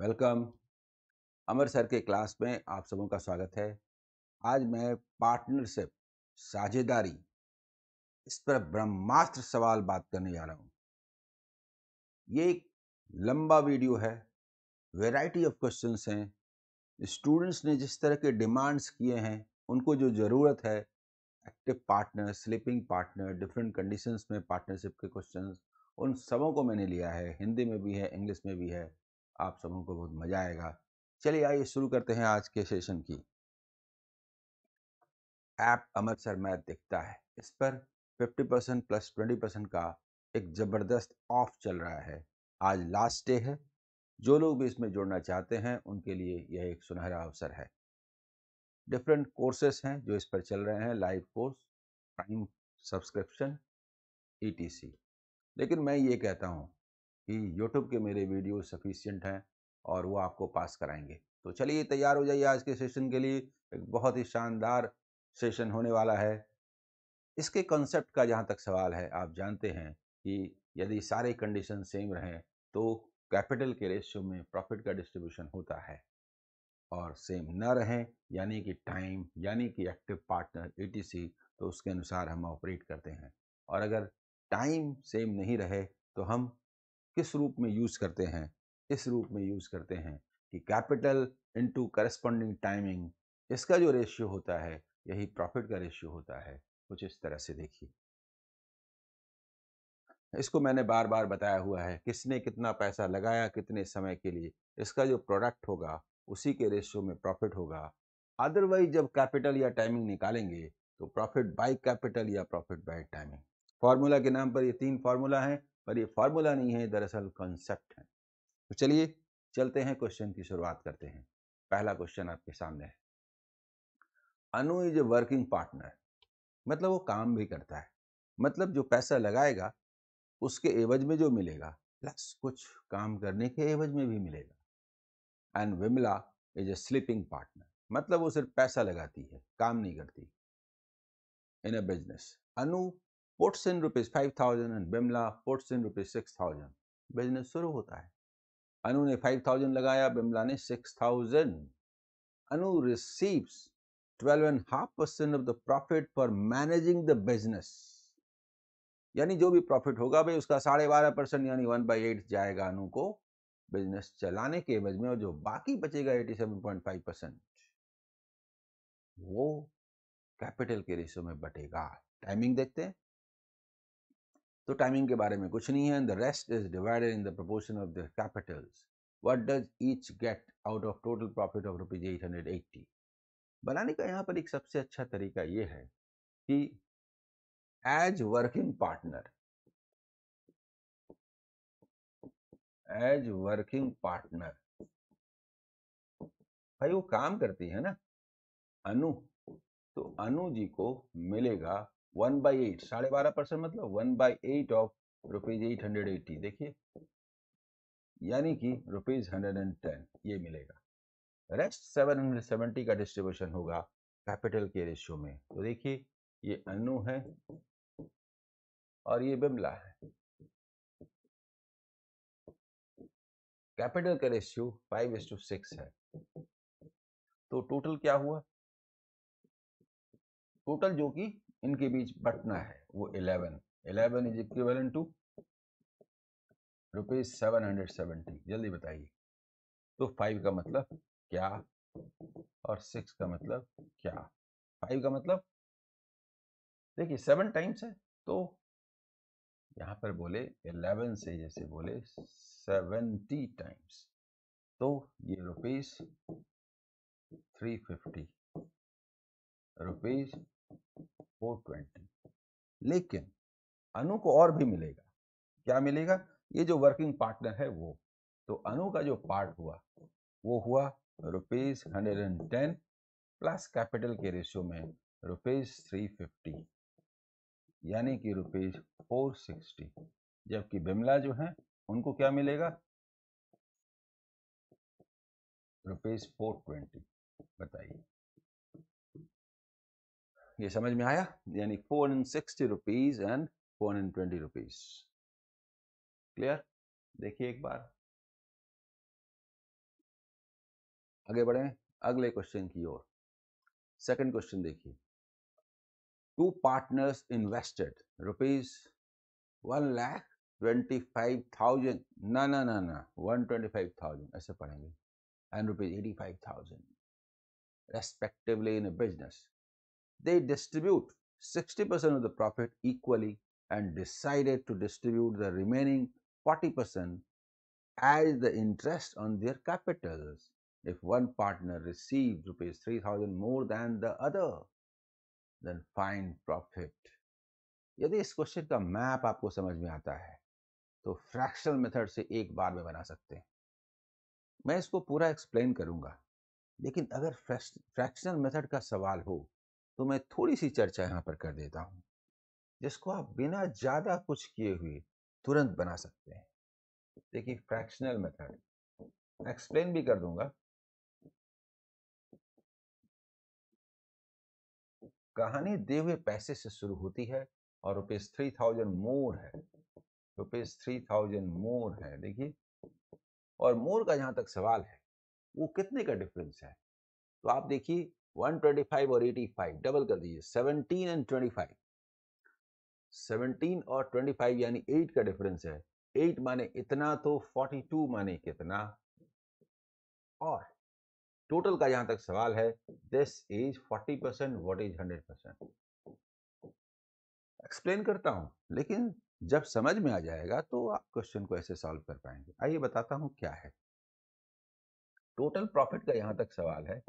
Welcome Amar sir के class में आप सबों का स्वागत है आज मैं पार्टनरशिप साझेदारी इस पर ब्रह्मास्त्र सवाल बात करने जा रहा हूँ ये एक लंबा वीडियो है वैरायटी ऑफ क्वेश्चंस हैं स्टूडेंट्स ने जिस तरह के डिमांड्स किए हैं उनको जो ज़रूरत है active partner sleeping partner different conditions में पार्टनरशिप के क्वेश्चंस उन सबों को मैंने लिया है हिंदी में भी है इंग्लिश में भी है आप सबों को बहुत मज़ा आएगा चलिए आइए शुरू करते हैं आज के सेशन की ऐप अमृतसर मैथ दिखता है इस पर 50 परसेंट प्लस 20 परसेंट का एक ज़बरदस्त ऑफ चल रहा है आज लास्ट डे है जो लोग भी इसमें जुड़ना चाहते हैं उनके लिए यह एक सुनहरा अवसर है डिफरेंट कोर्सेस हैं जो इस पर चल रहे हैं लाइव कोर्स प्राइम सब्सक्रिप्शन ई लेकिन मैं ये कहता हूँ कि यूट्यूब के मेरे वीडियो सफिशियंट हैं और वो आपको पास कराएंगे तो चलिए तैयार हो जाइए आज के सेशन के लिए एक बहुत ही शानदार सेशन होने वाला है इसके कॉन्सेप्ट का जहाँ तक सवाल है आप जानते हैं कि यदि सारे कंडीशन सेम रहें तो कैपिटल के रेशियो में प्रॉफिट का डिस्ट्रीब्यूशन होता है और सेम न रहें यानी कि टाइम यानी कि एक्टिव पार्टनर ए तो उसके अनुसार हम ऑपरेट करते हैं और अगर टाइम सेम नहीं रहे तो हम किस रूप में यूज़ करते हैं इस रूप में यूज़ करते हैं कि कैपिटल इनटू करस्पॉन्डिंग टाइमिंग इसका जो रेशियो होता है यही प्रॉफिट का रेशियो होता है कुछ इस तरह से देखिए इसको मैंने बार बार बताया हुआ है किसने कितना पैसा लगाया कितने समय के लिए इसका जो प्रोडक्ट होगा उसी के रेशियो में प्रॉफिट होगा अदरवाइज जब कैपिटल या टाइमिंग निकालेंगे तो प्रॉफिट बाय कैपिटल या प्रॉफिट बाय टाइमिंग फार्मूला के नाम पर ये तीन फार्मूला हैं पर ये फार्मूला नहीं है दरअसल कॉन्सेप्ट है तो चलिए चलते हैं क्वेश्चन की शुरुआत करते हैं पहला क्वेश्चन आपके सामने है Anu is a working partner मतलब वो काम भी करता है मतलब जो पैसा लगाएगा उसके एवज में जो मिलेगा प्लस कुछ काम करने के एवज में भी मिलेगा and Vimla is a sleeping partner मतलब वो सिर्फ पैसा लगाती है काम नहीं करती in a business Anu puts in rupees five thousand and Bimla puts in rupees six thousand business शुरू होता है अनु ने फाइव थाउजेंड लगाया बिमला ने six thousand Anu receives twelve and half percent of the profit for managing the business यानी जो भी profit होगा भाई उसका साढ़े बारह परसेंट यानी वन बाई एट जाएगा अनु को बिजनेस चलाने के एवज में और जो बाकी बचेगा eighty seven point five percent वो कैपिटल के रेशो में बटेगा टाइमिंग देखते हैं तो टाइमिंग के बारे में कुछ नहीं है and the rest is divided in the proportion of the capitals what does each get out of total profit of rupees eight hundred eighty बनाने का यहाँ पर एक सबसे अच्छा तरीका ये है कि as working partner as working partner भाई वो काम करती है ना अनु तो अनु जी को मिलेगा वन बाई एट साढ़े बारह परसेंट मतलब one by eight of rupees eight hundred eighty देखिए यानी कि रुपीज हंड्रेड एंड टेन ये मिलेगा रेस्ट सेवन हंड्रेड सेवेंटी का डिस्ट्रीब्यूशन होगा कैपिटल के रेशियो में तो देखिए ये अनु है और ये बिमला है कैपिटल का ratio five is to six है तो टोटल क्या हुआ टोटल जो कि इनके बीच बटना है वो eleven eleven is equivalent to rupees seven hundred seventy जल्दी बताइए तो फाइव का मतलब क्या और सिक्स का मतलब क्या फाइव का मतलब देखिए सेवन टाइम्स है तो यहां पर बोले इलेवन से जैसे बोले सेवेंटी टाइम्स तो ये rupees three fifty rupees four twenty लेकिन अनु को और भी मिलेगा क्या मिलेगा ये जो वर्किंग पार्टनर है वो तो अनु का जो पार्ट हुआ वो हुआ rupees hundred and ten plus capital के रेशियो में रुपीज थ्री फिफ्टी यानी कि रुपीज फोर सिक्सटी जबकि बिमला जो है उनको क्या मिलेगा रुपीज फोर ट्वेंटी बताइए ये समझ में आया यानी four hundred sixty rupees and four hundred twenty rupees clear देखिए एक बार आगे बढ़े अगले क्वेश्चन की ओर सेकंड क्वेश्चन देखिए two partners invested rupees one lakh twenty five thousand ना ना ना ना वन ट्वेंटी फाइव थाउजेंड ऐसे पढ़ेंगे and rupees eighty five thousand respectively in business they distribute 60% of the profit equally and decided to distribute the remaining 40% as the interest on their capitals if one partner received rupees 3000 more than the other then fine profit यदि इस question का map आपको समझ में आता है तो fractional method से एक बार में बना सकते हैं मैं इसको पूरा एक्सप्लेन करूंगा लेकिन अगर फ्रैक्शनल मेथड का सवाल हो तो मैं थोड़ी सी चर्चा यहाँ पर कर देता हूँ जिसको आप बिना ज़्यादा कुछ किए हुए तुरंत बना सकते हैं देखिए फ्रैक्शनल मेथड एक्सप्लेन भी कर दूंगा कहानी दे हुए पैसे से शुरू होती है और रुपीज थ्री थाउजेंड मोर है रुपीज थ्री थाउजेंड मोर है देखिए और मोर का जहां तक सवाल है वो कितने का डिफरेंस है तो आप देखिए 125 और 85 डबल कर दीजिए 17 एंड 25 17 और 25 यानी 8 का डिफरेंस है 8 माने इतना तो 42 माने कितना और टोटल का जहां तक सवाल है this is 40 percent what is 100 percent explain करता हूं लेकिन जब समझ में आ जाएगा तो आप क्वेश्चन को ऐसे सॉल्व कर पाएंगे आइए बताता हूं क्या है टोटल प्रॉफिट का यहां तक सवाल है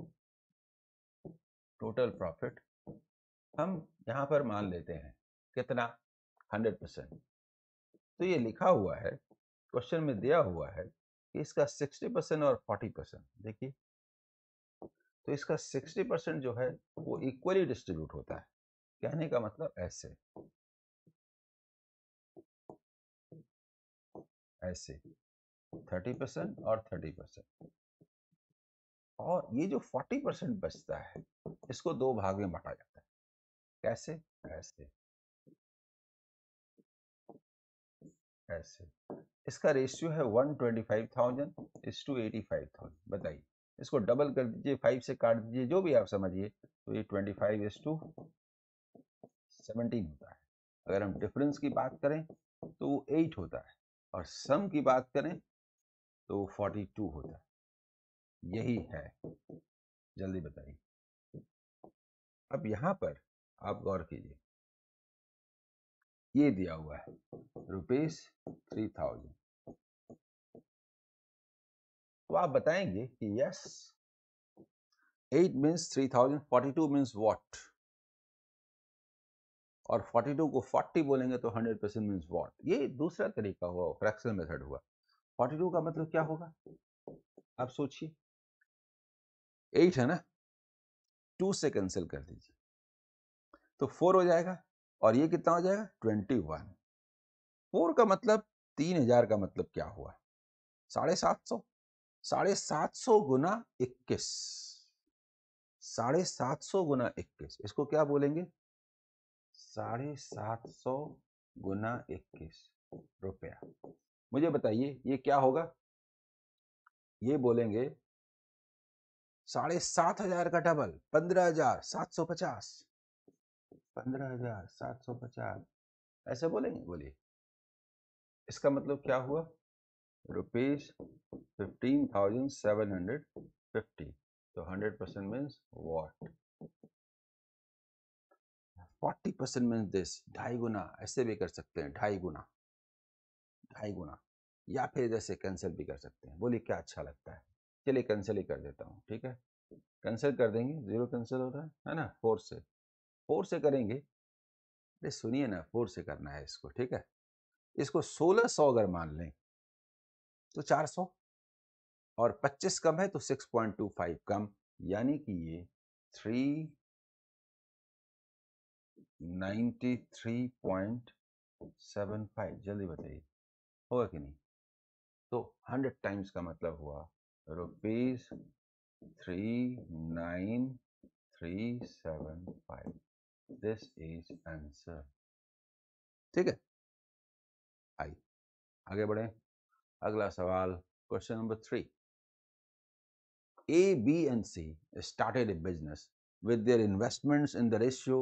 टोटल प्रॉफिट हम यहाँ पर मान लेते हैं कितना हंड्रेड परसेंट तो ये लिखा हुआ है क्वेश्चन में दिया हुआ है कि इसका सिक्सटी परसेंट और फोर्टी परसेंट देखिए तो इसका सिक्सटी परसेंट जो है वो इक्वली डिस्ट्रीब्यूट होता है कहने का मतलब ऐसे ऐसे थर्टी परसेंट और थर्टी परसेंट और ये जो 40 परसेंट बचता है इसको दो भाग में बांटा जाता है कैसे ऐसे ऐसे इसका रेशियो है 125,000 इस टू 85,000 बताइए इसको डबल कर दीजिए फाइव से काट दीजिए जो भी आप समझिए तो ये 25 फाइव इस टू सेवनटीन होता है अगर हम डिफरेंस की बात करें तो वो एट होता है और सम की बात करें तो वो टू होता है यही है जल्दी बताइए अब यहां पर आप गौर कीजिए ये दिया हुआ है रुपीस थ्री थाउजेंड तो आप बताएंगे कि yes eight means three thousand forty two means what और 42 को 40 बोलेंगे तो 100 परसेंट मीन्स वॉट ये दूसरा तरीका हुआ फ्रैक्शनल मेथड हुआ 42 का मतलब क्या होगा आप सोचिए एट है ना टू से कैंसिल कर दीजिए तो फोर हो जाएगा और ये कितना हो जाएगा ट्वेंटी वन फोर का मतलब तीन हजार का मतलब क्या हुआ साढ़े सात सौ साढ़े सात सौ गुना इक्कीस साढ़े सात सौ गुना इक्कीस इसको क्या बोलेंगे साढ़े सात सौ गुना इक्कीस रुपया मुझे बताइए ये क्या होगा ये बोलेंगे साढ़े सात हजार का डबल पंद्रह हजार सात सौ पचास पंद्रह हजार सात सौ पचास ऐसे बोलेंगे बोलिए इसका मतलब क्या हुआ rupees fifteen thousand seven hundred fifty तो hundred percent means what forty percent means this ढाई गुना ऐसे भी कर सकते हैं ढाई गुना ढाई गुना या फिर जैसे कैंसिल भी कर सकते हैं बोलिए क्या अच्छा लगता है चलिए कैंसिल ही कर देता हूँ ठीक है कैंसिल कर देंगे जीरो कैंसिल हो रहा है है ना फोर से फोर से करेंगे अरे सुनिए ना फोर से करना है इसको ठीक है इसको सोलह सौ अगर मान लें तो चार सौ और पच्चीस कम है तो सिक्स पॉइंट टू फाइव कम यानी कि ये three ninety three point seven five जल्दी बताइए होगा कि नहीं तो हंड्रेड टाइम्स का मतलब हुआ rupees three nine three seven five this is answer ठीक है आइए आगे बढ़े अगला सवाल question number three A B and C started a business with their investments in the ratio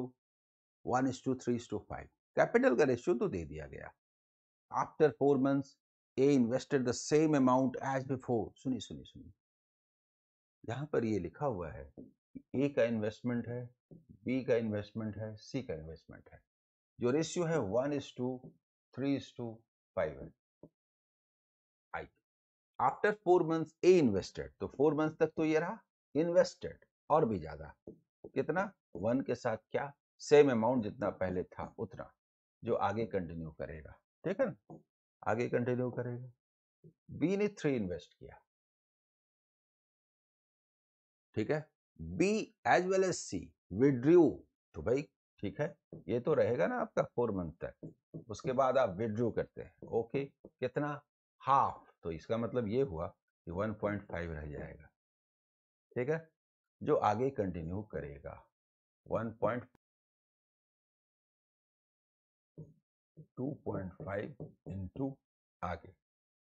one is to three is to five capital का ratio तो दे दिया गया after four months A invested the same amount as before सुनिए सुनिए सुनिए यहाँ पर ये लिखा हुआ है ए का इन्वेस्टमेंट है बी का इन्वेस्टमेंट है सी का इन्वेस्टमेंट है जो रेशियो है one is to three is to five है I after four months A invested तो फोर मंथ तक तो ये रहा इन्वेस्टेड और भी ज्यादा कितना वन के साथ क्या सेम अमाउंट जितना पहले था उतना जो आगे कंटिन्यू करेगा ठीक है आगे कंटिन्यू करेगा बी ने थ्री इन्वेस्ट किया ठीक है B as well as C withdrew तो भाई ठीक है ये तो रहेगा ना आपका फोर मंथ तक उसके बाद आप विड्रू करते हैं ओके कितना हाफ तो इसका मतलब ये हुआ कि 1.5 रह जाएगा ठीक है जो आगे कंटिन्यू करेगा 1.5 2.5 इनटू आगे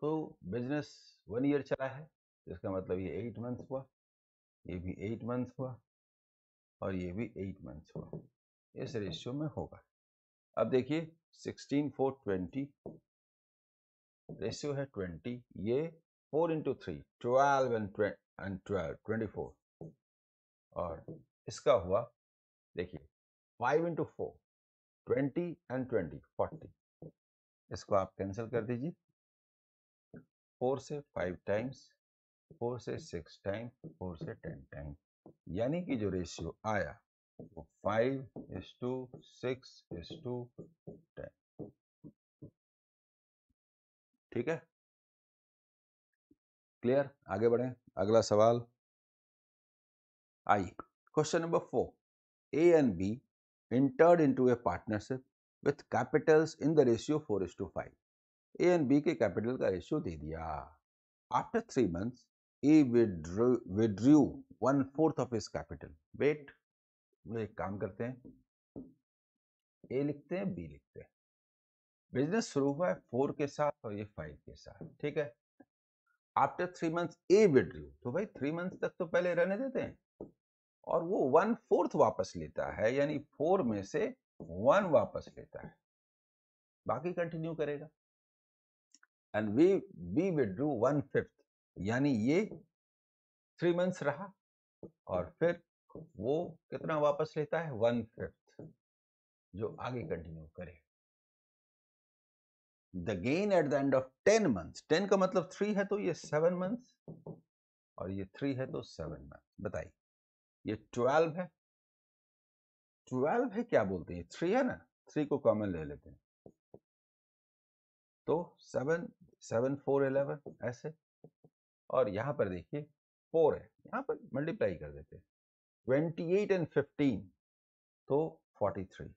तो बिजनेस वन ईयर चला है इसका मतलब ये एट मंथ्स हुआ ये भी एट मंथ्स हुआ और ये भी एट मंथ्स हुआ इस रेशियो में होगा अब देखिए सिक्सटीन फोर ट्वेंटी रेशियो है ट्वेंटी ये four into three twelve and and twelve twenty four और इसका हुआ देखिए five into four twenty and twenty forty इसको आप कैंसिल कर दीजिए फोर से फाइव टाइम्स फोर से सिक्स टाइम फोर से टेन टाइम यानी कि जो रेशियो आया वो five is to six is to ten ठीक है क्लियर आगे बढ़े अगला सवाल I question number four A and B entered into a partnership with capitals in the ratio 4 is to 5. A and B के कैपिटल का रेशियो दे दिया after three months A withdrew one fourth of his capital wait वो एक काम करते हैं ए लिखते हैं बी लिखते हैं बिजनेस शुरू हुआ है फोर के साथ और ये फाइव के साथ ठीक है after three months A withdrew तो भाई थ्री मंथ्स तक तो पहले रहने देते हैं और वो वन फोर्थ वापस लेता है यानी फोर में से वन वापस लेता है बाकी कंटिन्यू करेगा and we we withdrew one fifth यानी ये थ्री मंथ्स रहा और फिर वो कितना वापस लेता है वन फिफ्थ जो आगे कंटिन्यू करे the gain at the end of ten months ten का मतलब थ्री है तो ये सेवन मंथ्स और ये थ्री है तो सेवन मंथ्स बताइए ये ट्वेल्व है ट्वेल्व है क्या बोलते हैं थ्री है ना थ्री को कॉमन ले लेते हैं तो सेवन सेवन फोर इलेवन ऐसे और यहां पर देखिए फोर है यहां पर मल्टीप्लाई कर देते हैं ट्वेंटी एट एंड फिफ्टीन तो फोर्टी थ्री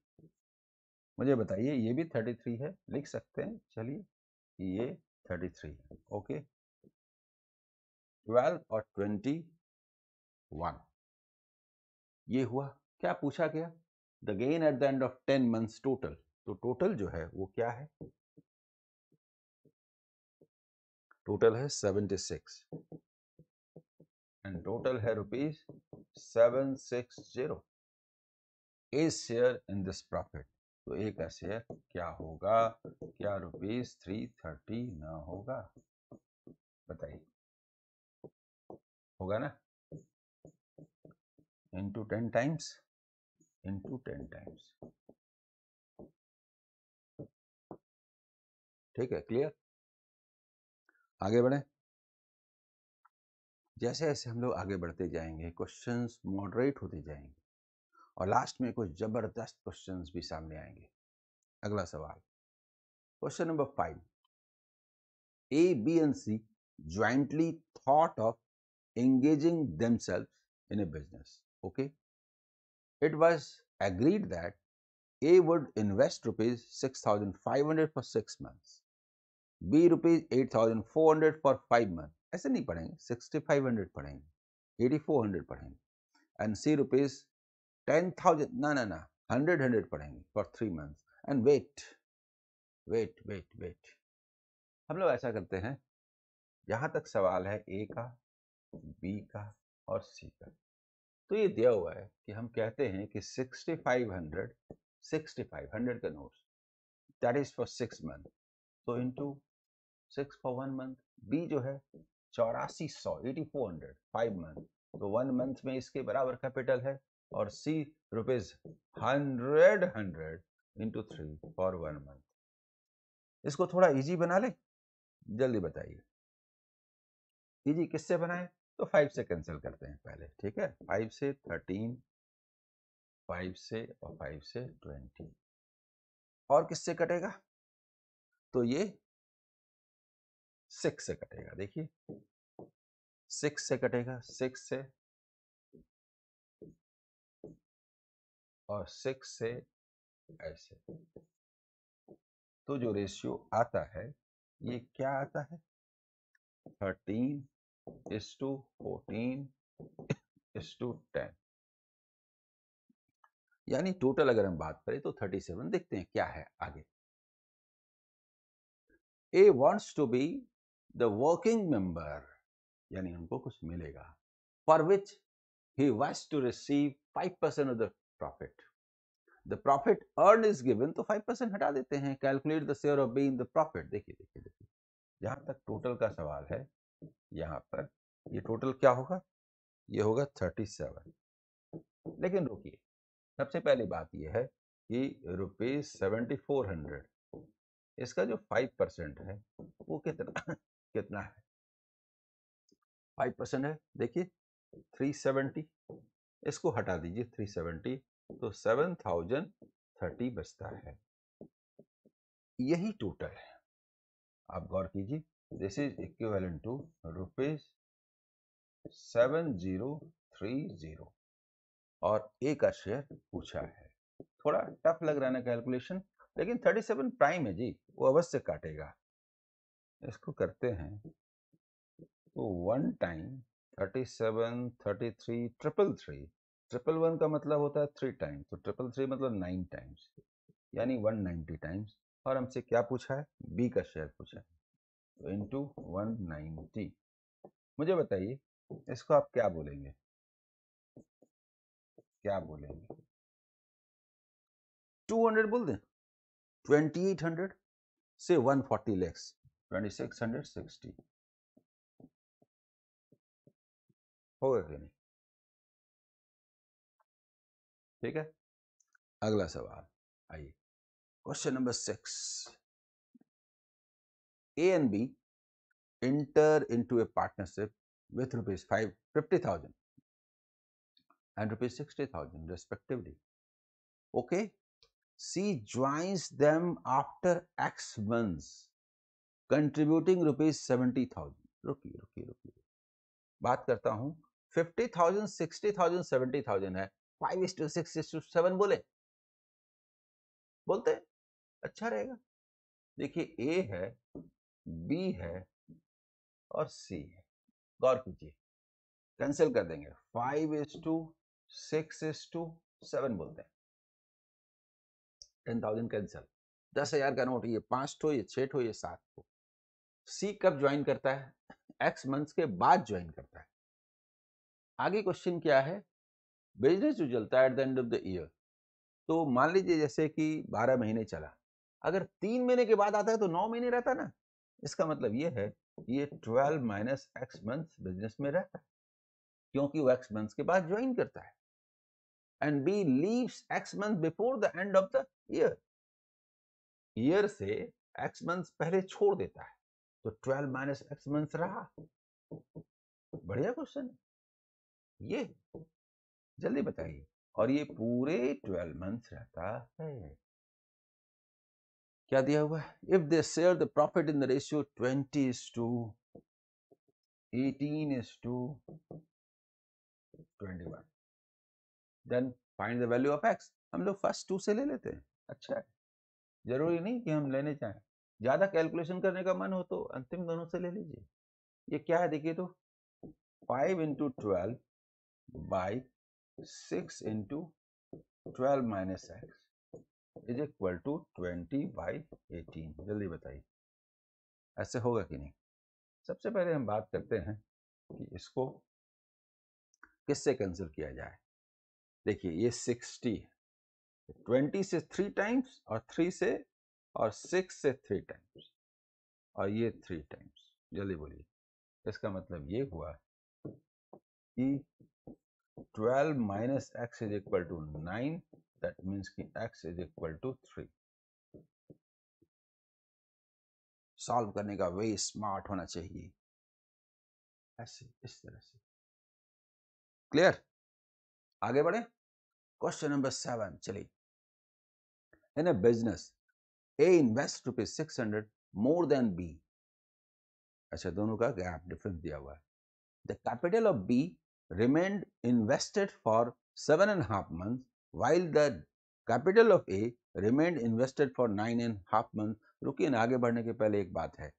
मुझे बताइए ये भी थर्टी थ्री है लिख सकते हैं चलिए ये थर्टी थ्री है ओके ट्वेल्व और ट्वेंटी वन ये हुआ क्या पूछा गया the gain at the end of ten months total तो टोटल जो है वो क्या है टोटल है सेवेंटी सिक्स एंड टोटल है rupees seven six zero A share in this profit तो ए का शेयर क्या होगा क्या रुपीज थ्री थर्टी ना होगा बताइए होगा ना into 10 times into 10 times ठीक है क्लियर आगे बढ़े जैसे जैसे हम लोग आगे बढ़ते जाएंगे क्वेश्चंस मॉडरेट होते जाएंगे और लास्ट में कुछ ज़बरदस्त क्वेश्चंस भी सामने आएंगे अगला सवाल question number five A B and C jointly thought of engaging themselves in a business Okay. It was agreed that A would invest rupees 6,500 for 6 months, B rupees 8,400 for 5 months. ऐसे नहीं पढ़ेंगे 6,500 पढ़ेंगे 8,400 पढ़ेंगे एंड सी रुपीज 10,000 ना ना ना 100 100 पढ़ेंगे for three months and wait wait wait wait हम लोग ऐसा करते हैं जहाँ तक सवाल है ए का बी का और सी का तो ये दिया हुआ है कि हम कहते हैं कि 6500 6500 का notes that is for six month तो into six for one month B जो है चौरासी सौ eighty four hundred five month तो वन मंथ में इसके बराबर कैपिटल है और C rupees hundred hundred into three for one month इसको थोड़ा इजी बना ले जल्दी बताइए इजी किससे बनाए तो फाइव से कैंसिल करते हैं पहले ठीक है फाइव से थर्टीन फाइव से और फाइव से ट्वेंटी और किससे कटेगा तो ये सिक्स से कटेगा देखिए सिक्स से कटेगा सिक्स से और सिक्स से ऐसे तो जो रेशियो आता है ये क्या आता है thirteen is to 14 is to 10 यानी टोटल अगर हम बात करें तो 37 देखते हैं क्या है आगे A wants to be the working member यानी उनको कुछ मिलेगा for which he was to receive 5% percent of the profit the profit earn is given तो 5% परसेंट हटा देते हैं calculate the share of B in the profit देखिए देखिए देखिए जहां तक टोटल का सवाल है यहाँ पर ये टोटल क्या होगा ये होगा थर्टी सेवन लेकिन रुकिए सबसे पहली बात यह है कि रुपीज सेवेंटी फोर हंड्रेड इसका जो फाइव परसेंट है वो कितना कितना है फाइव परसेंट है देखिए थ्री सेवेंटी इसको हटा दीजिए थ्री सेवेंटी तो सेवन थाउजेंड थर्टी बचता है यही टोटल है आप गौर कीजिए two rupees seven zero three zero और ए का शेयर पूछा है थोड़ा टफ लग रहा है ना कैलकुलेशन लेकिन थर्टी सेवन प्राइम है जी वो अवश्य काटेगा इसको करते हैं तो one time thirty seven thirty three triple three triple one का मतलब होता है थ्री टाइम्स तो ट्रिपल थ्री मतलब नाइन टाइम्स यानी 190 टाइम्स और हमसे क्या पूछा है बी का शेयर पूछा है इंटू वन नाइन्टी मुझे बताइए इसको आप क्या बोलेंगे क्या बोलेंगे टू हंड्रेड बोल दें ट्वेंटी एट हंड्रेड से one forty less twenty six hundred sixty होगा कि नहीं ठीक है अगला सवाल आइए question number six A and B enter into a partnership with rupees 5 50,000 and rupees 60,000 respectively. Okay. C joins them after X months contributing rupees 70,000. रुकिए रुकिए रुकिए बात करता हूं 50,000, 60,000, 70,000 है 5 is to six is to seven बोले बोलते अच्छा रहेगा देखिए ए है बी है और सी है गौर कीजिए कैंसिल कर देंगे five is to six is to seven बोलते हैं टेन थाउजेंड कैंसिल दस हजार का नोट ये पांच ठो ये छे ठो ये सात ठो सी कब ज्वाइन करता है एक्स मंथ्स के बाद ज्वाइन करता है आगे क्वेश्चन क्या है बिजनेस जो चलता है at the end of the year तो मान लीजिए जैसे कि बारह महीने चला अगर तीन महीने के बाद आता है तो नौ महीने रहता ना इसका मतलब ये है ये twelve minus X month business में रहता है क्योंकि वो एक्स मंथ के बाद ज्वाइन करता है and B leaves X month before the end of the year year से एक्स मंथ पहले छोड़ देता है तो ट्वेल्व माइनस एक्स मंथ रहा बढ़िया क्वेश्चन है ये जल्दी बताइए और ये पूरे ट्वेल्व मंथ रहता है क्या दिया हुआ है if they share the profit in the ratio twenty is to eighteen is to twenty one then find the value of X हम लोग फर्स्ट टू से ले लेते हैं अच्छा है जरूरी नहीं कि हम लेने चाहें ज़्यादा कैलकुलेशन करने का मन हो तो अंतिम दोनों से ले लीजिए ये क्या है देखिए तो five into twelve by six into twelve minus X is equal to twenty by eighteen जल्दी बताइए ऐसे होगा कि नहीं सबसे पहले हम बात करते हैं कि इसको किससे कैंसिल किया जाए देखिए ये सिक्सटी ट्वेंटी से थ्री टाइम्स और थ्री से और सिक्स से थ्री टाइम्स और ये थ्री टाइम्स जल्दी बोलिए इसका मतलब ये हुआ कि twelve minus X is equal to nine that means ki x is equal to 3 solve करने का वे स्मार्ट होना चाहिए ऐसे इस तरह से क्लियर आगे बढ़े क्वेश्चन नंबर सेवन चलिए in a business A invest rupees six hundred more than B अच्छा दोनों का गैप डिफरेंस दिया हुआ है the capital of B remained invested for seven and half month while the capital of A remained invested for nine and half month रुकिए ना आगे बढ़ने के पहले एक बात है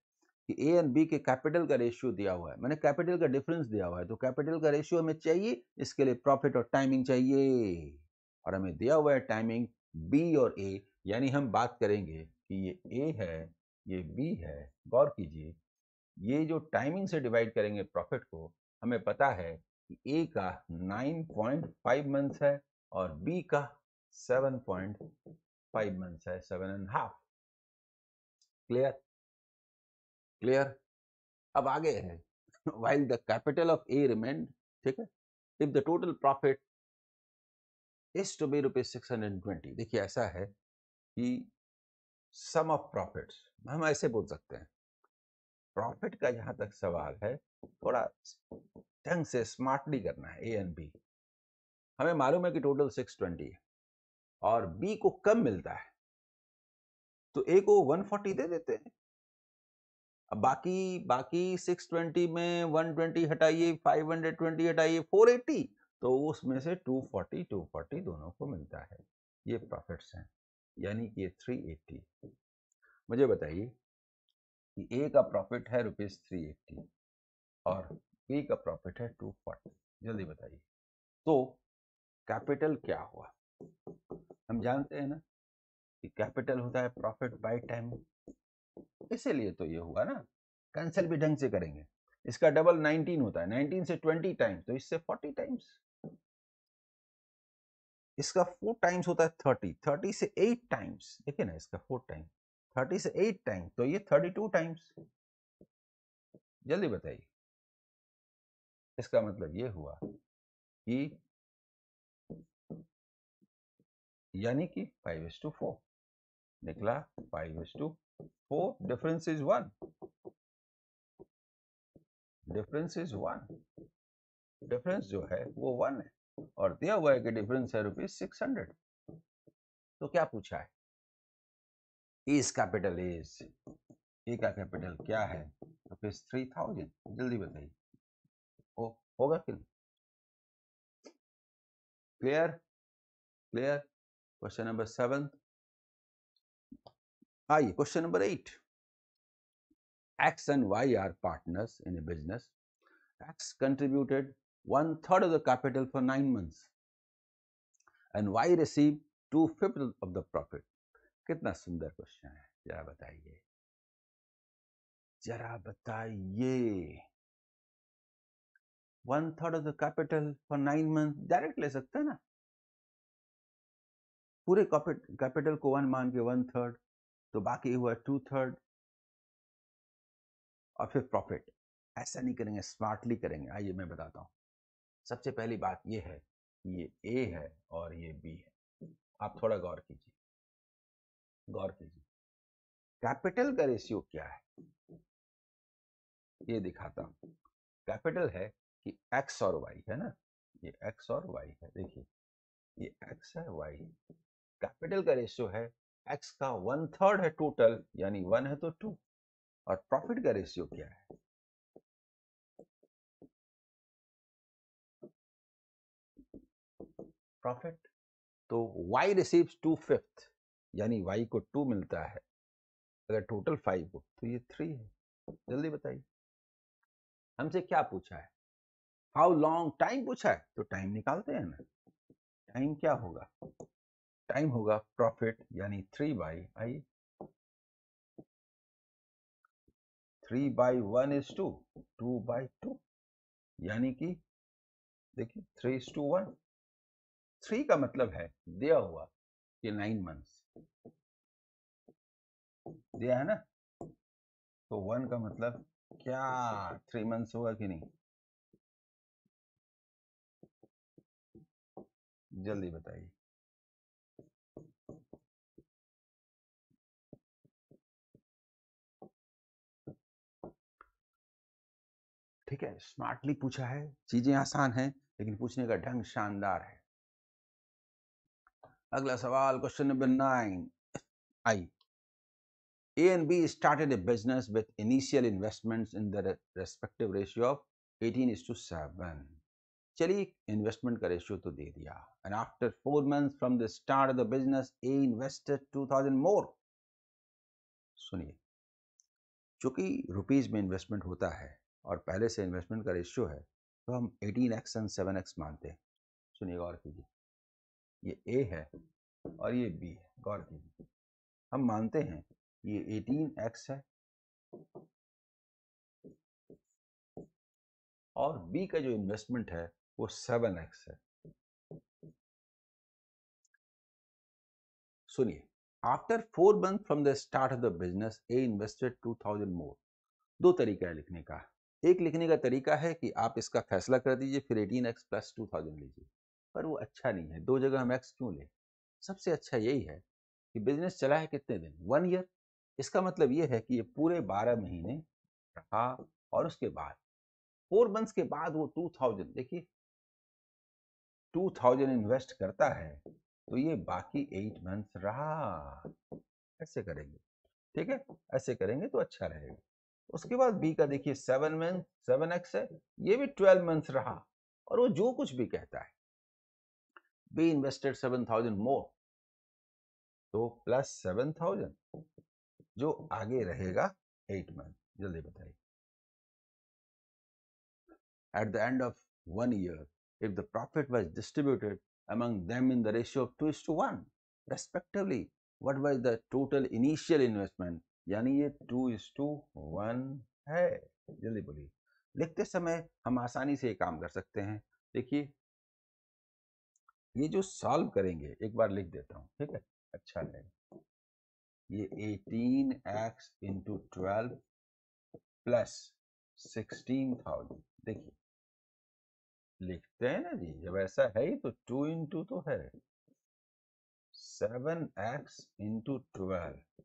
कि ए एंड बी के कैपिटल का रेशियो दिया हुआ है मैंने कैपिटल का डिफरेंस दिया हुआ है तो कैपिटल का रेशियो हमें चाहिए इसके लिए प्रॉफिट और टाइमिंग चाहिए और हमें दिया हुआ है टाइमिंग बी और ए यानी हम बात करेंगे कि ये ए है ये बी है गौर कीजिए ये जो टाइमिंग से डिवाइड करेंगे प्रॉफिट को हमें पता है कि ए का 9.5 मंथ्स है और बी का 7.5 मंथ है seven and half clear clear अब आगे है while the capital of A remained ठीक है if the total profit is to be rupees twenty देखिए ऐसा है कि सम ऑफ प्रॉफिट हम ऐसे बोल सकते हैं प्रॉफिट का जहां तक सवाल है थोड़ा ढंग से स्मार्टली करना है ए एंड बी हमें मालूम है कि टोटल सिक्स ट्वेंटी और बी को कम मिलता है तो ए को वन फोर्टी दे देते हैं अब बाकी बाकी सिक्स ट्वेंटी में वन ट्वेंटी हटाइए फाइव हंड्रेड ट्वेंटी हटाइए फोर तो उसमें से टू फोर्टी टू फोर्टी दोनों को मिलता है ये प्रॉफिट्स हैं यानी कि ये थ्री एट्टी मुझे बताइए कि ए का प्रॉफिट है रुपीज थ्री एट्टी और बी का प्रॉफिट है टू फोर्टी जल्दी बताइए तो कैपिटल क्या हुआ हम जानते हैं ना कि कैपिटल होता है प्रॉफिट बाय टाइम इसीलिए तो ये हुआ ना कैंसिल भी ढंग से करेंगे इसका डबल 19 होता है 19 से 20 टाइम्स तो इससे 40 टाइम्स इसका फोर टाइम्स होता है थर्टी थर्टी से एट टाइम्स देखिए ना इसका फोर टाइम थर्टी से एट टाइम तो ये थर्टी टू टाइम्स जल्दी बताइए इसका मतलब ये हुआ कि यानी कि फाइव एस टू फोर निकला five is to four difference is one difference is one difference जो है वो वन है और दिया हुआ है कि डिफरेंस है रुपीज सिक्स हंड्रेड तो क्या पूछा है इस कैपिटल इज ए का कैपिटल क्या है रुपीज थ्री थाउजेंड जल्दी बताइए ओ होगा कि clear clear question number seven आइए question number eight X and Y are partners in a business X contributed one third of the capital for nine months and Y receive two fifth of the profit कितना सुंदर question है जरा बताइए जरा बताइए one third of the capital for nine month direct ले सकते हैं ना पूरे कैपिटल को वन मान के वन थर्ड तो बाकी हुआ टू थर्ड और फिर प्रॉफिट ऐसा नहीं करेंगे स्मार्टली करेंगे आइए मैं बताता हूँ सबसे पहली बात यह है कि ये ए है और ये बी है आप थोड़ा गौर कीजिए गौर कीजिए कैपिटल का रेशियो क्या है ये दिखाता हूं कैपिटल है कि एक्स और वाई है ना ये एक्स और वाई है देखिए ये एक्स है वाई कैपिटल का रेशियो है एक्स का वन थर्ड है टोटल यानी वन है तो टू और प्रॉफिट का रेशियो क्या है प्रॉफिट तो वाई रिसीव्स टू फिफ्थ यानी वाई को टू मिलता है अगर टोटल फाइव हो तो ये थ्री है जल्दी बताइए हमसे क्या पूछा है हाउ लॉन्ग टाइम पूछा है तो टाइम निकालते हैं ना टाइम क्या होगा टाइम होगा प्रॉफिट यानी three by I three by one is to two by two यानी कि देखिए three is to one three का मतलब है दिया हुआ कि नाइन मंथ्स दिया है ना तो वन का मतलब क्या थ्री मंथ्स होगा कि नहीं जल्दी बताइए ठीक है स्मार्टली पूछा है चीजें आसान है लेकिन पूछने का ढंग शानदार है अगला सवाल question number nine I A and B started a business with initial investment in the respective ratio of eighteen is to seven चलिए इन्वेस्टमेंट का रेशियो तो दे दिया and after four months from the start of the business A invested thousand more सुनिए चूंकि rupees में investment होता है और पहले से इन्वेस्टमेंट का रेशियो है तो हम 18x एंड 7x मानते हैं सुनिए गौर कीजिए ये ए है और ये बी है गौर कीजिए हम मानते हैं ये 18x है और बी का जो इन्वेस्टमेंट है वो 7x है सुनिए after four month from the start of the business A invested 2000 more दो तरीका है लिखने का एक लिखने का तरीका है कि आप इसका फैसला कर दीजिए फिर eighteen x plus two thousand लीजिए पर वो अच्छा नहीं है दो जगह हम एक्स क्यों लें सबसे अच्छा यही है कि बिजनेस चला है कितने दिन वन ईयर इसका मतलब ये है कि ये पूरे बारह महीने रहा और उसके बाद फोर मंथ्स के बाद वो टू थाउजेंड देखिए टू थाउजेंड इन्वेस्ट करता है तो ये बाकी एट मंथ्स रहा ऐसे करेंगे ठीक है ऐसे करेंगे तो अच्छा रहेगा उसके बाद बी का देखिए सेवन मंथ सेवन एक्स है ये भी ट्वेल्व मंथ रहा और वो जो कुछ भी कहता है B invested seven thousand more तो प्लस सेवन थाउजेंड जो आगे रहेगा एट मंथ जल्दी बताइए at the end of one year if the profit was distributed among them in the ratio of two is to one respectively what was the total initial investment यानी ये to is to one है जल्दी बोलिए लिखते समय हम आसानी से ये काम कर सकते हैं देखिए ये जो सॉल्व करेंगे एक बार लिख देता हूँ ठीक है अच्छा है ये eighteen X into twelve plus sixteen thousand देखिए लिखते हैं ना जी जब ऐसा है ही तो टू इंटू तो है seven X into twelve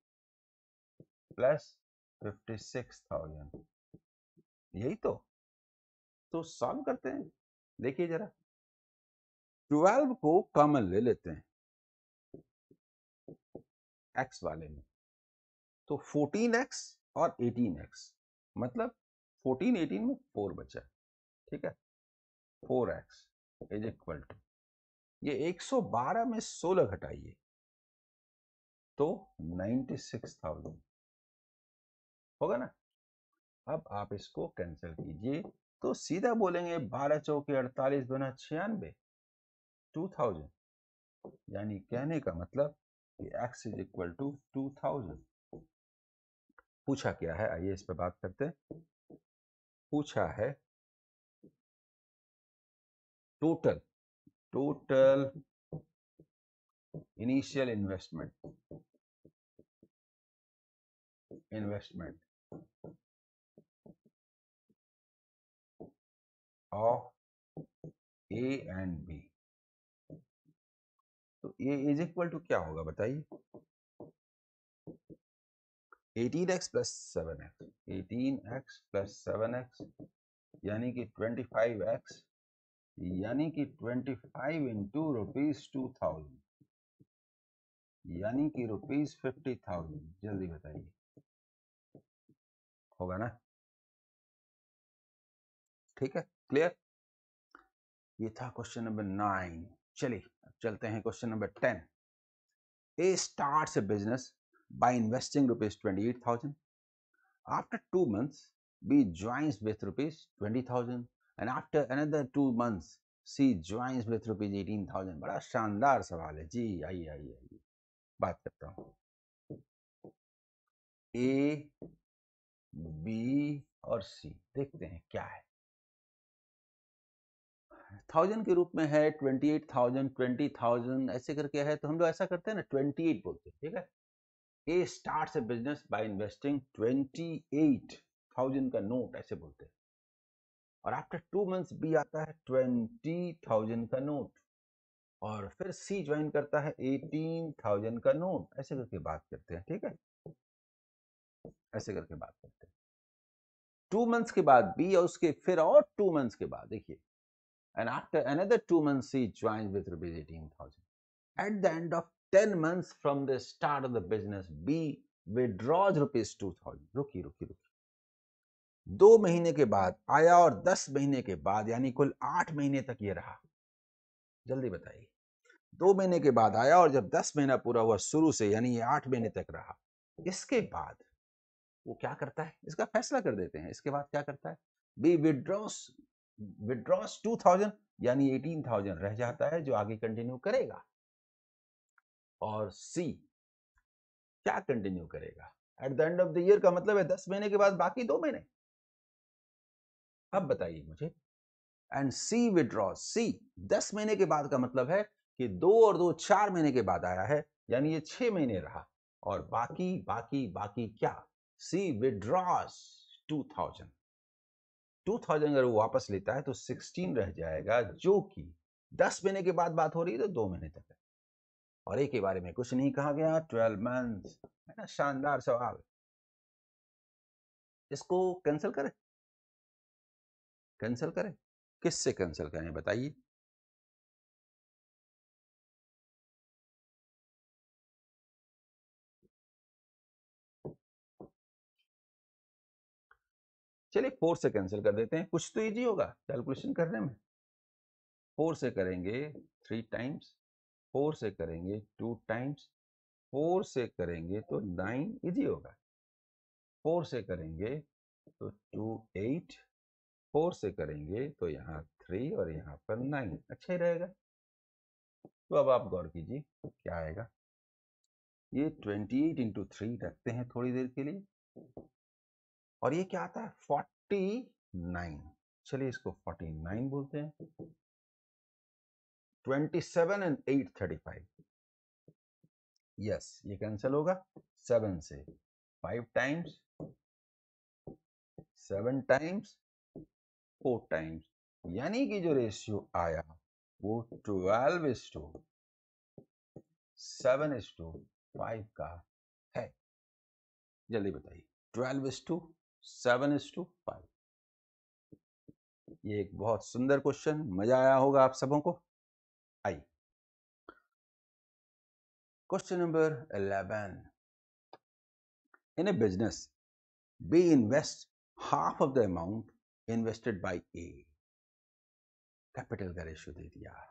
plus fifty six thousand यही तो तो सॉल्व करते हैं देखिए जरा ट्वेल्व को कॉमन ले लेते हैं एक्स वाले में तो फोर्टीन एक्स और एटीन एक्स मतलब फोर्टीन एटीन में फोर बचा ठीक है four x is equal to ये एक सौ बारह में सोलह घटाइए तो सिक्स थाउजेंड होगा ना अब आप इसको कैंसिल कीजिए तो सीधा बोलेंगे बारह चौके अड़तालीस बना छियानबे टू थाउजेंड यानी कहने का मतलब कि x is equal to two thousand पूछा क्या है आइए इस पर बात करते हैं पूछा है total total initial investment investment of a and b तो a इज इक्वल टू क्या होगा बताइए eighteen x plus seven x eighteen x plus seven x यानी कि ट्वेंटी फाइव एक्स यानी कि twenty five into rupees two thousand यानी कि रुपीज फिफ्टी थाउजेंड जल्दी बताइए होगा ना ठीक है क्लियर ये था क्वेश्चन नंबर नाइन चलिए अब चलते हैं question number ten A start a business by investing rupees twenty eight thousand after two months B joins with rupees twenty thousand and after another two months C joins with rupees eighteen thousand बड़ा शानदार सवाल है जी आइए आइए आइए बात करता हूँ ए बी और सी देखते हैं क्या है थाउजेंड के रूप में है twenty eight thousand twenty thousand ऐसे करके है तो हम लोग ऐसा करते हैं ना ट्वेंटी एट बोलते हैं ठीक है A start a business by investing twenty eight thousand का नोट ऐसे बोलते हैं और आफ्टर टू मंथ्स बी आता है ट्वेंटी थाउजेंड का नोट और फिर सी ज्वाइन करता है एटीन थाउजेंड का नोट ऐसे करके बात करते हैं ठीक है ऐसे करके बात करते हैं टू मंथ्स के बाद बी और उसके फिर और टू मंथ्स के बाद देखिए and after another two months ही join with rupees eighteen thousand at the end of ten months from the start of the business B withdraws rupees two thousand रुकी रुकी रुकी दो महीने के बाद आया और दस महीने के बाद यानी कुल आठ महीने तक ये रहा जल्दी बताइए दो महीने के बाद आया और जब दस महीना पूरा हुआ शुरू से यानी ये आठ महीने तक रहा इसके बाद वो क्या करता है इसका फैसला कर देते हैं इसके बाद क्या करता है B withdraws withdraws two thousand यानी एटीन थाउजेंड रह जाता है जो आगे कंटिन्यू करेगा और सी क्या कंटिन्यू करेगा at the end of the year का मतलब है दस महीने के बाद बाकी दो महीने अब बताइए मुझे एंड सी विड्रॉ सी दस महीने के बाद का मतलब है कि दो और दो चार महीने के बाद आया है यानी ये छह महीने रहा और बाकी बाकी बाकी क्या सी विड्रॉस 2000 2000 अगर वो वापस लेता है तो 16 रह जाएगा जो कि 10 महीने के बाद बात हो रही है तो दो महीने तक है और एक के बारे में कुछ नहीं कहा गया 12 मंथ है ना शानदार सवाल इसको कैंसिल करें कैंसिल करें किससे कैंसिल करें बताइए चलिए फोर से कैंसिल कर देते हैं कुछ तो ईजी होगा कैलकुलेशन करने में फोर से करेंगे थ्री टाइम्स फोर से करेंगे टू टाइम्स फोर से करेंगे तो नाइन इजी होगा फोर से करेंगे तो टू एट फोर से करेंगे तो यहाँ थ्री और यहाँ पर नाइन अच्छा ही रहेगा तो अब आप गौर कीजिए क्या आएगा ये ट्वेंटी एट इंटू थ्री रखते हैं थोड़ी देर के लिए और ये क्या आता है फोर्टी नाइन चलिए इसको फोर्टी नाइन बोलते हैं twenty seven and eight thirty five yes ये कैंसिल होगा सेवन से five times seven times four times यानी कि जो रेशियो आया वो twelve is to seven is to five का है जल्दी बताइए twelve is to seven is to five ये एक बहुत सुंदर क्वेश्चन मजा आया होगा आप सबों को आई question number eleven in a business B invest half of the amount invested by A capital का रेशियो दे दिया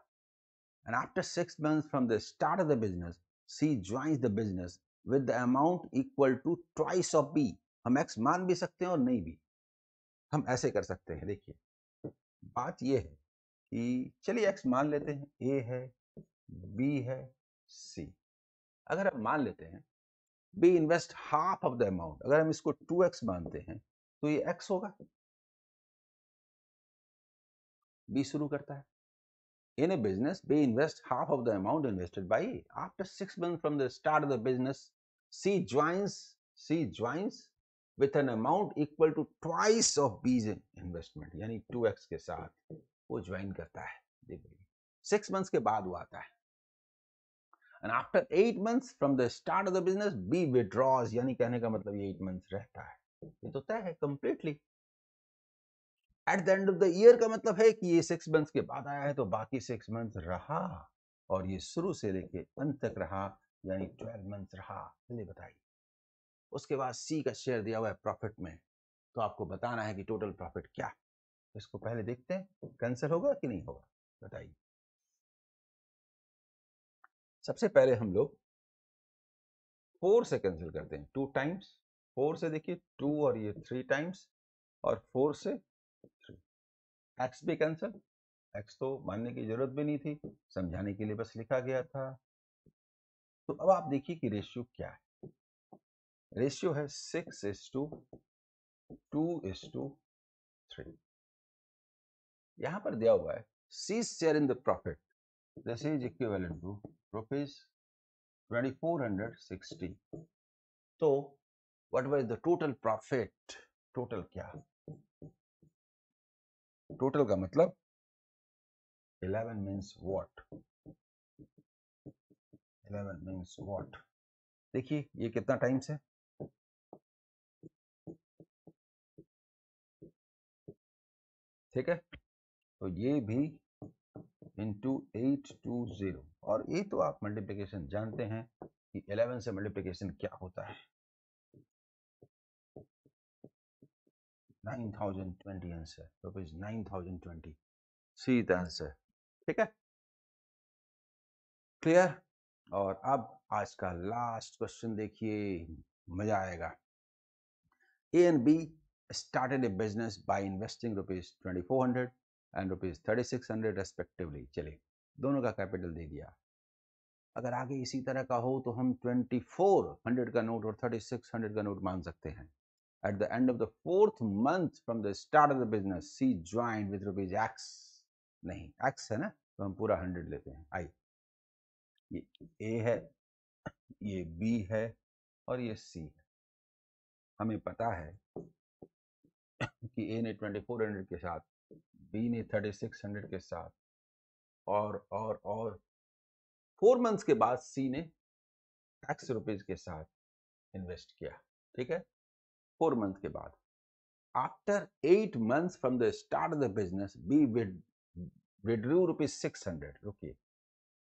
and after 6 months from the start of the business c joins the business with the amount equal to twice of b हम x मान भी सकते हैं और नहीं भी हम ऐसे कर सकते हैं देखिए बात यह है कि चलिए एक्स मान लेते हैं ए है बी है सी अगर हम मान लेते हैं B invest half of the amount अगर हम इसको टू एक्स मानते हैं तो ये एक्स होगा बी शुरू करता है in a business B invest half of the amount invested by after six month from the start of the business C joins C joins with an amount equal to twice of B's investment यानी two x के साथ वो join करता है देखिए six months के बाद वो आता है and after eight months from the start of the business B withdraws यानी कहने का मतलब ये एट मंथ्स रहता है ये तो तय है completely at the end of the year का मतलब है कि ये सिक्स मंथ्स के बाद आया है तो बाकी सिक्स मंथ्स रहा और ये शुरू से लेके अंत तक रहा यानी ट्वेल्व मंथ्स रहा बताइए उसके बाद सी का शेयर दिया हुआ है प्रॉफिट में तो आपको बताना है कि टोटल प्रॉफिट क्या तो इसको पहले देखते हैं कैंसिल होगा कि नहीं होगा बताइए सबसे पहले हम लोग फोर से कैंसिल करते हैं टू टाइम्स फोर से देखिए टू और ये थ्री टाइम्स और फोर से थ्री एक्स भी कैंसिल एक्स तो मानने की जरूरत भी नहीं थी समझाने के लिए बस लिखा गया था तो अब आप देखिए कि रेशियो क्या है रेशियो है six is to two is to three यहां पर दिया हुआ है C share in the profit this is equivalent to rupees sixty तो what was the total profit total क्या टोटल का मतलब eleven means what eleven means what देखिए ये कितना टाइम्स है ठीक है तो ये भी इंटू एट टू ज़ीरो और ये तो आप मल्टीप्लीकेशन जानते हैं कि इलेवन से मल्टीप्लीकेशन क्या होता है nine thousand twenty answer rupees nine thousand twenty see the answer ठीक है क्लियर और अब आज का लास्ट क्वेश्चन देखिए मजा आएगा A and B started a business by investing rupees 2400 and rupees thirty six hundred respectively चले दोनों का कैपिटल दे दिया अगर आगे इसी तरह का हो तो हम ट्वेंटी फोर हंड्रेड का नोट और थर्टी सिक्स हंड्रेड का नोट मान सकते हैं at the end of the fourth month from the start of the business C join with rupees x नहीं एक्स है ना तो हम पूरा हंड्रेड लेते हैं आई ये ए है ये बी है और ये सी है हमें पता है कि ए ने ट्वेंटी फोर हंड्रेड के साथ बी ने थर्टी सिक्स हंड्रेड के साथ और और और फोर मंथ्स के बाद सी ने टैक्स रुपीज के साथ इन्वेस्ट किया ठीक है फोर मंथ के बाद after eight months from the start of the business B with withdrew rupees six hundred रुकिए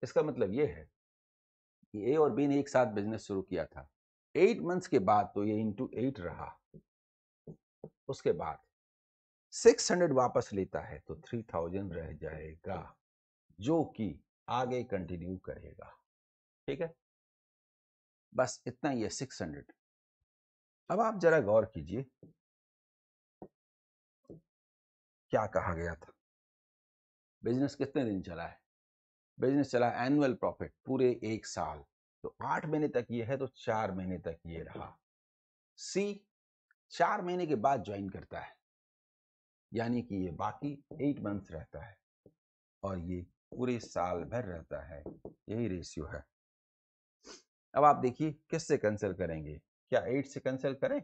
इसका मतलब ये है कि ए और बी ने एक साथ बिजनेस शुरू किया था एट मंथ्स के बाद तो ये इंटू एट रहा उसके बाद 600 वापस लेता है तो 3000 रह जाएगा जो कि आगे कंटिन्यू करेगा ठीक है बस इतना ही है 600 अब आप जरा गौर कीजिए क्या कहा गया था बिजनेस कितने दिन चला है बिजनेस चला एनुअल प्रॉफिट पूरे एक साल तो आठ महीने तक ये है तो चार महीने तक ये रहा सी चार महीने के बाद ज्वाइन करता है यानी कि ये बाकी एट मंथ्स रहता है और ये पूरे साल भर रहता है यही रेशियो है अब आप देखिए किससे कैंसिल करेंगे क्या एट से कैंसिल करें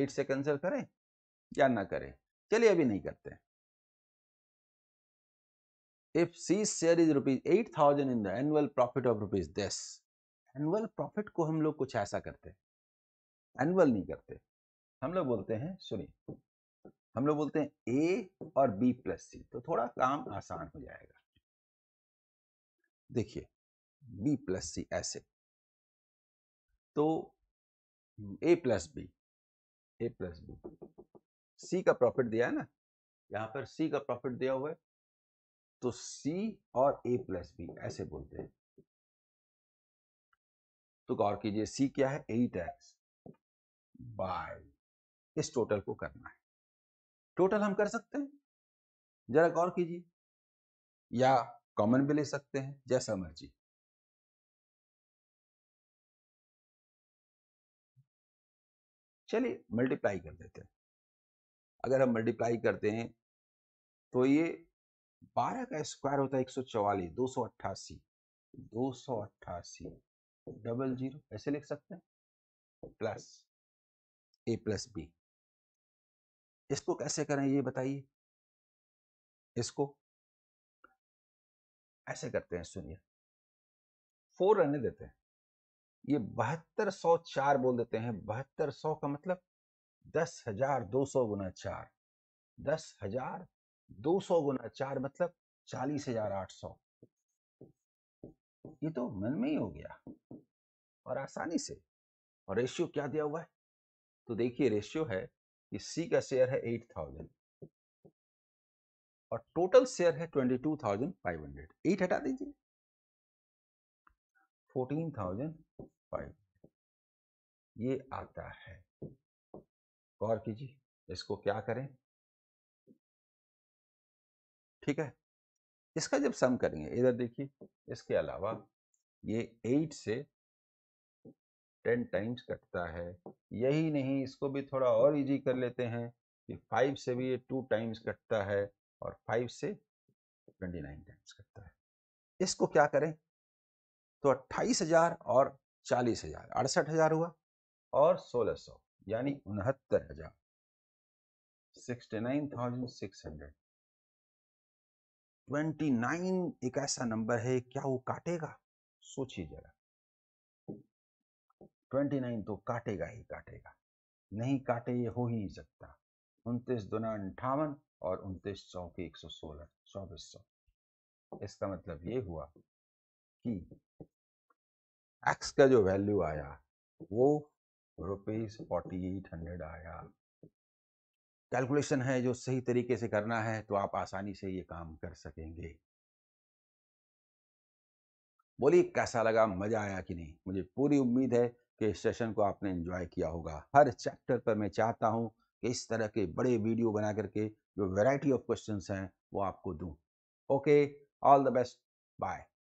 एट से कैंसिल करें या ना करें चलिए अभी नहीं करते if C share is rupees eight thousand in the annual profit of rupees दस एनुअल प्रॉफिट को हम लोग कुछ ऐसा करते हैं एनुअल नहीं करते हम लोग बोलते हैं सुनिए हम लोग बोलते हैं ए और बी प्लस सी तो थोड़ा काम आसान हो जाएगा देखिए बी प्लस सी ऐसे तो A plus B A plus B C का प्रॉफिट दिया है ना यहां पर सी का प्रॉफिट दिया हुआ है तो सी और ए प्लस बी ऐसे बोलते हैं तो गौर कीजिए सी क्या है एट एक्स बाय इस टोटल को करना है टोटल हम कर सकते हैं जरा गौर कीजिए या कॉमन भी ले सकते हैं जैसा मर्जी चलिए मल्टीप्लाई कर देते हैं अगर हम मल्टीप्लाई करते हैं तो ये 12 का स्क्वायर होता है एक सौ चौवालीस दो सौ अट्ठासी दो सौ अट्ठासी डबल जीरो ऐसे लिख सकते हैं प्लस ए प्लस बी इसको कैसे करें ये बताइए इसको ऐसे करते हैं सुनिए फोर रहने देते हैं ये बहत्तर सौ चार बोल देते हैं बहत्तर सौ का मतलब दस हजार दो सौ गुना चार दस हजार दो सौ गुना चार मतलब चालीस हजार आठ सौ ये तो मन में ही हो गया और आसानी से और रेशियो क्या दिया हुआ है तो देखिए रेशियो है कि सी का शेयर है एट थाउजेंड और टोटल शेयर है twenty two thousand five hundred eight हटा दीजिए फोर्टीन थाउजेंड फाइव ये आता है गौर कीजिए इसको क्या करें ठीक है इसका जब सम करेंगे इधर देखिए इसके अलावा ये एट से टेन टाइम्स कटता है यही नहीं इसको भी थोड़ा और इजी कर लेते हैं कि फाइव से भी ये टू टाइम्स कटता है और फाइव से ट्वेंटी नाइन टाइम्स कटता है इसको क्या करें तो अट्ठाईस हजार और चालीस हजार अड़सठ हजार हुआ और सोलह सौ यानी उनहत्तर हजार sixty nine thousand six hundred twenty nine एक ऐसा नंबर है क्या वो काटेगा सोचिए जरा ट्वेंटी नाइन तो काटेगा ही काटेगा नहीं काटे ये हो ही नहीं सकता उनतीस दुना अंठावन और उनतीस चौके एक सौ सोलह चौबीस सौ इसका मतलब ये हुआ कि एक्स का जो वैल्यू आया वो रुपीज फोर्टी एट हंड्रेड आया कैलकुलेशन है जो सही तरीके से करना है तो आप आसानी से ये काम कर सकेंगे बोलिए कैसा लगा मजा आया कि नहीं मुझे पूरी उम्मीद है के सेशन को आपने एंजॉय किया होगा हर चैप्टर पर मैं चाहता हूँ कि इस तरह के बड़े वीडियो बना करके जो वेराइटी ऑफ क्वेश्चन हैं वो आपको दूँ okay all the best bye